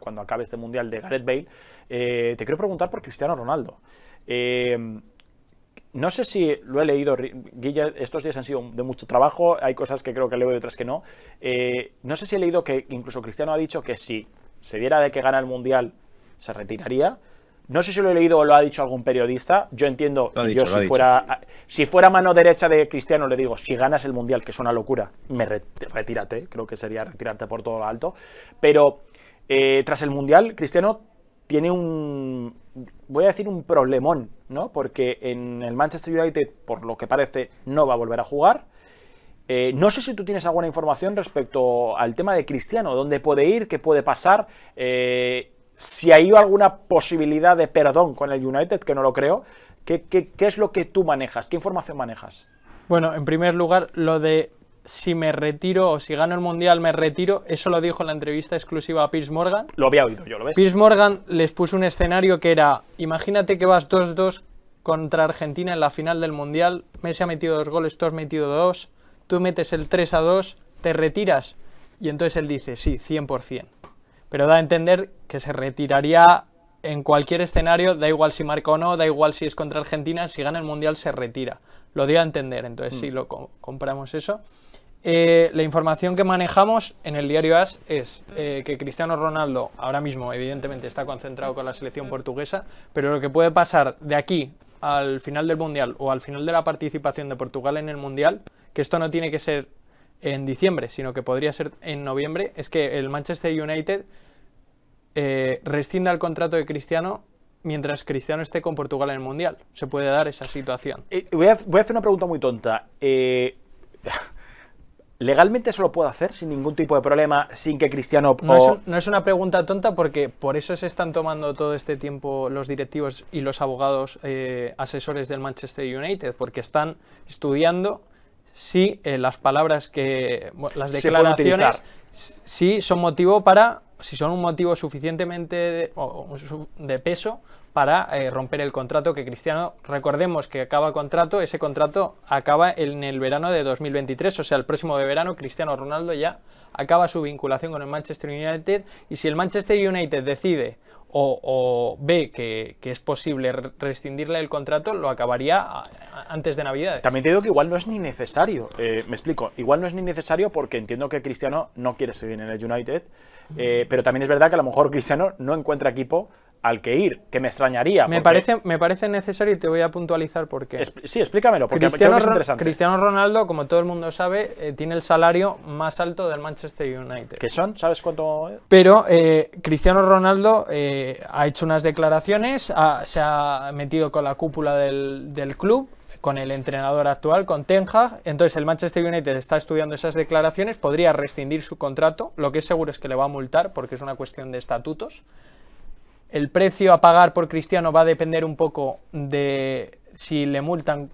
cuando acabe este mundial de Gareth Bale, eh, te quiero preguntar por Cristiano Ronaldo. Eh, no sé si lo he leído, Guilla, estos días han sido de mucho trabajo, hay cosas que creo que leo y otras que no. Eh, no sé si he leído que incluso Cristiano ha dicho que si se diera de que gana el mundial, se retiraría. No sé si lo he leído o lo ha dicho algún periodista. Yo entiendo, si fuera, si fuera mano derecha de Cristiano, le digo, si ganas el Mundial, que es una locura, me retírate, creo que sería retirarte por todo alto. Pero eh, tras el Mundial, Cristiano tiene un, voy a decir un problemón, ¿no? Porque en el Manchester United, por lo que parece, no va a volver a jugar. Eh, no sé si tú tienes alguna información respecto al tema de Cristiano, dónde puede ir, qué puede pasar, eh, si hay alguna posibilidad de perdón con el United, que no lo creo. qué es lo que tú manejas? ¿Qué información manejas? Bueno, en primer lugar, lo de si me retiro o si gano el mundial me retiro, eso lo dijo en la entrevista exclusiva a Piers Morgan. Lo había oído yo, ¿lo ves? Piers Morgan les puso un escenario que era, imagínate que vas 2-2 contra Argentina en la final del mundial, Messi ha metido dos goles, tú has metido dos, tú metes el 3-2, te retiras. Y entonces él dice, sí, 100%. Pero da a entender que se retiraría en cualquier escenario, da igual si marca o no, da igual si es contra Argentina, si gana el mundial se retira. Lo dio a entender, entonces si sí mm. lo compramos eso. Eh, la información que manejamos en el diario AS es eh, que Cristiano Ronaldo ahora mismo evidentemente está concentrado con la selección portuguesa, pero lo que puede pasar de aquí al final del Mundial o al final de la participación de Portugal en el Mundial, que esto no tiene que ser en diciembre, sino que podría ser en noviembre, es que el Manchester United eh, rescinda el contrato de Cristiano mientras Cristiano esté con Portugal en el Mundial. Se puede dar esa situación. Voy a, hacer una pregunta muy tonta. ¿Legalmente se lo puedo hacer sin ningún tipo de problema, sin que Cristiano... No, es no, es, una pregunta tonta porque por eso se están tomando todo este tiempo los directivos y los abogados eh, asesores del Manchester United, porque están estudiando si eh, las palabras que... las declaraciones... Si son motivo para... Si son un motivo suficientemente de, de peso para eh, romper el contrato que Cristiano, recordemos que acaba contrato, ese contrato acaba en el verano de 2023, o sea, el próximo de verano Cristiano Ronaldo ya acaba su vinculación con el Manchester United y si el Manchester United decide o, ve que, es posible rescindirle el contrato, lo acabaría antes de Navidad. También te digo que igual no es ni necesario, eh, me explico, igual no es ni necesario porque entiendo que Cristiano no quiere seguir en el United, eh, pero también es verdad que a lo mejor Cristiano no encuentra equipo al que ir, que me extrañaría. Me, parece, me parece necesario y te voy a puntualizar por sí, explícamelo, porque Cristiano, es interesante. Cristiano Ronaldo, como todo el mundo sabe, eh, tiene el salario más alto del Manchester United. ¿Qué son? ¿Sabes cuánto? Pero eh, Cristiano Ronaldo eh, ha hecho unas declaraciones, se ha metido con la cúpula del, del club con el entrenador actual, con Ten Hag. Entonces el Manchester United está estudiando esas declaraciones, podría rescindir su contrato. Lo que es seguro es que le va a multar porque es una cuestión de estatutos. El precio a pagar por Cristiano va a depender un poco de si le multan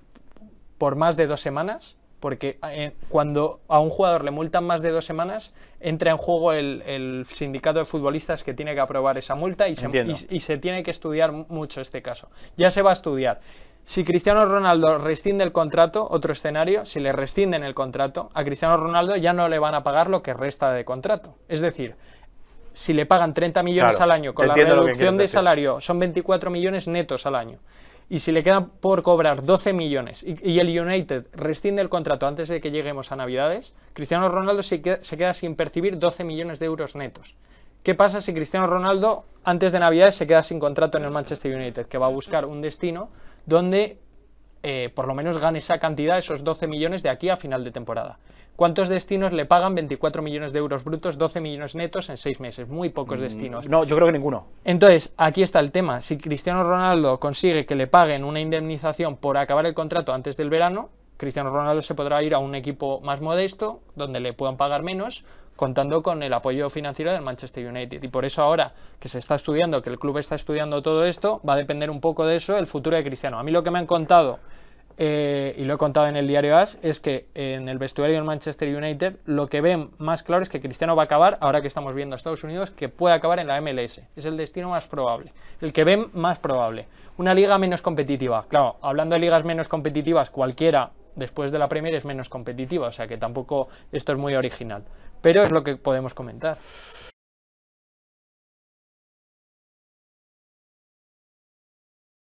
por más de dos semanas, porque eh, cuando a un jugador le multan más de dos semanas, entra en juego el, sindicato de futbolistas que tiene que aprobar esa multa y se, y se tiene que estudiar mucho este caso. Ya se va a estudiar. Si Cristiano Ronaldo rescinde el contrato, otro escenario, si le rescinden el contrato, a Cristiano Ronaldo ya no le van a pagar lo que resta de contrato. Es decir, si le pagan 30 millones al año con la reducción de salario, son 24 millones netos al año. Y si le quedan por cobrar 12 millones y, el United rescinde el contrato antes de que lleguemos a Navidades, Cristiano Ronaldo se queda sin percibir 12 millones de euros netos. ¿Qué pasa si Cristiano Ronaldo antes de Navidades se queda sin contrato en el Manchester United? Que va a buscar un destino donde eh, por lo menos gane esa cantidad, esos 12 millones de aquí a final de temporada. ¿Cuántos destinos le pagan 24 millones de euros brutos, 12 millones netos en 6 meses? Muy pocos mm, destinos. No, yo creo que ninguno. Entonces, aquí está el tema. Si Cristiano Ronaldo consigue que le paguen una indemnización por acabar el contrato antes del verano, Cristiano Ronaldo se podrá ir a un equipo más modesto, donde le puedan pagar menos, contando con el apoyo financiero del Manchester United. Y por eso ahora que se está estudiando, que el club está estudiando todo esto, va a depender un poco de eso el futuro de Cristiano. A mí lo que me han contado eh, y lo he contado en el diario AS, es que en el vestuario del Manchester United lo que ven más claro es que Cristiano va a acabar, ahora que estamos viendo a Estados Unidos, que puede acabar en la MLS. Es el destino más probable, el que ven más probable. Una liga menos competitiva. Claro, hablando de ligas menos competitivas, cualquiera después de la Premier es menos competitiva, o sea que tampoco esto es muy original. Pero es lo que podemos comentar.